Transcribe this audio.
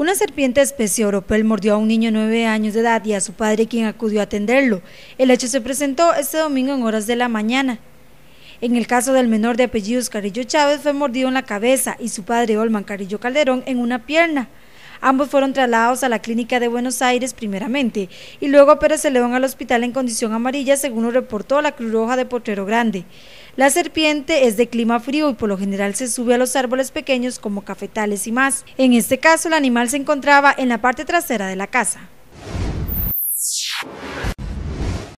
Una serpiente especie oropel mordió a un niño de 9 años de edad y a su padre quien acudió a atenderlo. El hecho se presentó este domingo en horas de la mañana. En el caso del menor de apellidos Carillo Chávez fue mordido en la cabeza y su padre Olman Carillo Calderón en una pierna. Ambos fueron trasladados a la clínica de Buenos Aires primeramente y luego pero se le León al hospital en condición amarilla, según lo reportó la Cruz Roja de Potrero Grande. La serpiente es de clima frío y por lo general se sube a los árboles pequeños como cafetales y más. En este caso, el animal se encontraba en la parte trasera de la casa.